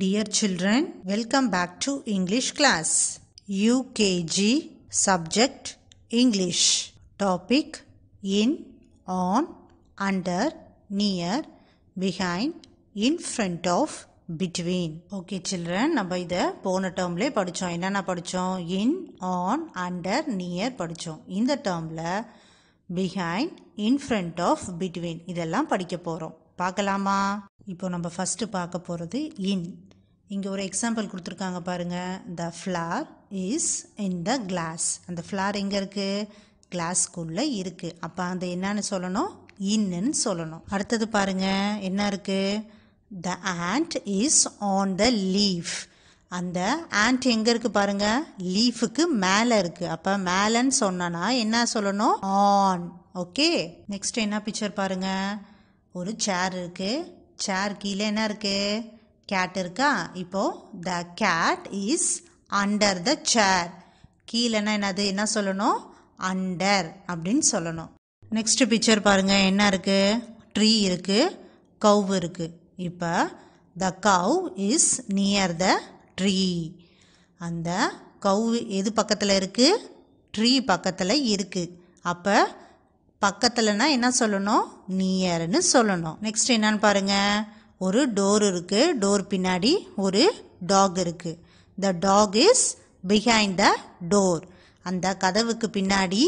Dear children welcome back to English class. UKG subject English Topic in on under near behind in front of between okay children நம்ம இதை போன டேர்ம்லே படித்தோம் என்னென்ன படித்தோம் இன் on under near படித்தோம் இந்த டேர்மில் behind in front of between இதெல்லாம் படிக்க போகிறோம் பார்க்கலாமா இப்போ நம்ம ஃபஸ்ட்டு பார்க்க போகிறது இன் இங்கே ஒரு எக்ஸாம்பிள் கொடுத்துருக்காங்க பாருங்கள் the floor is in the class அந்த ஃப்ளார் எங்கே இருக்குது கிளாஸ்குள்ளே இருக்குது அப்போ அந்த என்னன்னு சொல்லணும் இன்னு சொல்லணும் அடுத்தது பாருங்கள் என்ன இருக்குது the ant is on the leaf அந்த ஆண்ட் எங்கே இருக்குது பாருங்கள் லீஃபுக்கு மேலே இருக்குது அப்போ மேலேன்னு சொன்னோன்னா என்ன சொல்லணும் ஆன் ஓகே நெக்ஸ்ட் என்ன பிக்சர் பாருங்கள் ஒரு சேர் இருக்கு சேர் கீழே என்ன இருக்கு கேட் இருக்கா இப்போ the cat is under the chair கீழேனா என்னது என்ன சொல்லணும் அண்டர் அப்படின்னு சொல்லணும் நெக்ஸ்ட் பிக்சர் பாருங்க என்ன இருக்கு ட்ரீ இருக்கு கவ் இருக்கு இப்போ the cow is near the tree அந்த கவ் எது பக்கத்தில் இருக்குது ட்ரீ பக்கத்தில் இருக்குது அப்போ பக்கத்துலனா என்ன சொல்லணும் நியர்னு சொல்லணும் நெக்ஸ்ட் என்னன்னு பாருங்கள் ஒரு டோர் இருக்குது டோர் பின்னாடி ஒரு டாக் இருக்குது the dog is behind the door அந்த கதவுக்கு பின்னாடி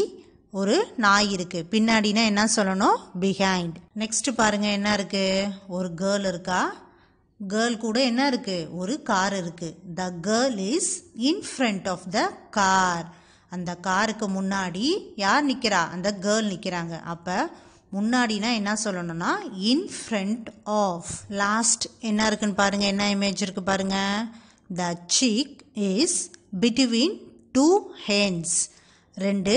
ஒரு நாய் இருக்குது பின்னாடினா என்ன சொல்லணும் பிஹைண்ட் நெக்ஸ்ட் பாருங்கள் என்ன இருக்குது ஒரு கேர்ள் இருக்கா கேர்ள் கூட என்ன இருக்குது ஒரு கார் இருக்குது the girl is in front of the car அந்த காருக்கு முன்னாடி யார் நிற்கிறா அந்த கேர்ள் நிற்கிறாங்க அப்போ முன்னாடினா என்ன சொல்லணும்னா இன் ஃப்ரண்ட் ஆஃப் லாஸ்ட் என்ன இருக்குன்னு பாருங்கள் என்ன இமேஜ் இருக்குது பாருங்கள் the chick is between two hands ரெண்டு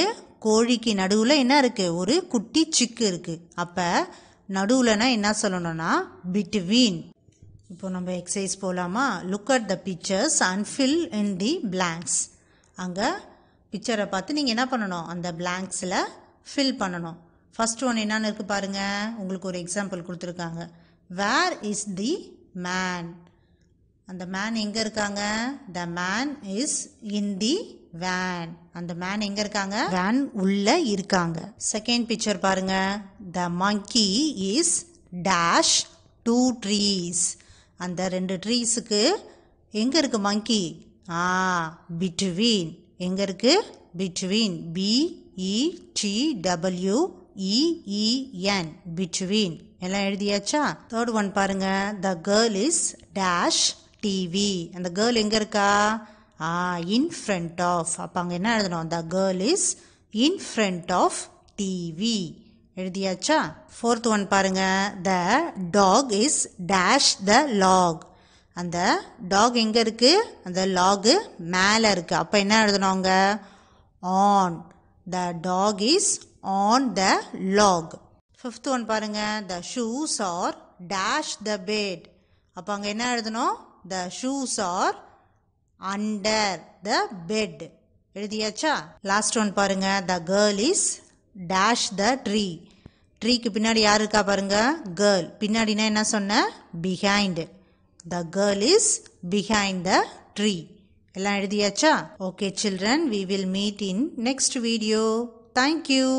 கோழிக்கு நடுவில் என்ன இருக்குது ஒரு குட்டி சிக்கு இருக்குது அப்போ நடுவில்னா என்ன சொல்லணும்னா பிட்வீன் இப்போ நம்ம எக்ஸசைஸ் போகலாமா look at the pictures and fill in the blanks அங்கே பிக்சரை பார்த்து நீங்கள் என்ன பண்ணணும் அந்த பிளாங்க்ஸில் ஃபில் பண்ணணும் ஃபஸ்ட் ஒன்று என்னென்னு இருக்குது பாருங்கள் உங்களுக்கு ஒரு எக்ஸாம்பிள் கொடுத்துருக்காங்க வேர் இஸ் தி மேன் அந்த மேன் எங்கே இருக்காங்க the man is in the van அந்த மேன் எங்கே இருக்காங்க வேன் உள்ளே இருக்காங்க செகண்ட் பிக்சர் பாருங்க the monkey is dash two trees அந்த ரெண்டு ட்ரீஸுக்கு எங்கே இருக்குது மங்கி ஆ பிட்வீன் எங்கே இருக்குது between B E T W E E N between எல்லாம் எழுதியாச்சா தேர்ட் ஒன் பாருங்க the girl is dash TV அந்த கேர்ள் எங்கே இருக்கா ஆ இன் ஃப்ரண்ட் ஆஃப் அப்போ அங்கே என்ன எழுதணும் the girl is in front of TV எழுதியாச்சா ஃபோர்த் ஒன் பாருங்க the dog is dash the log அந்த டாக் எங்கே இருக்குது அந்த லாகு மேலே இருக்குது அப்போ என்ன எழுதணுங்க on the dog is on the log fifth one பாருங்கள் the shoes are dash the bed அப்போ அங்கே என்ன எழுதணும் the shoes are under the bed எழுதியாச்சா லாஸ்ட் ஒன் பாருங்க the girl is dash the tree ட்ரீக்கு பின்னாடி யார் இருக்கா பாருங்க கேர்ள் பின்னாடினா என்ன சொன்ன behind The girl is behind the tree. எல்லாம் எழுதியாச்சா? Okay children, we will meet in next video. Thank you.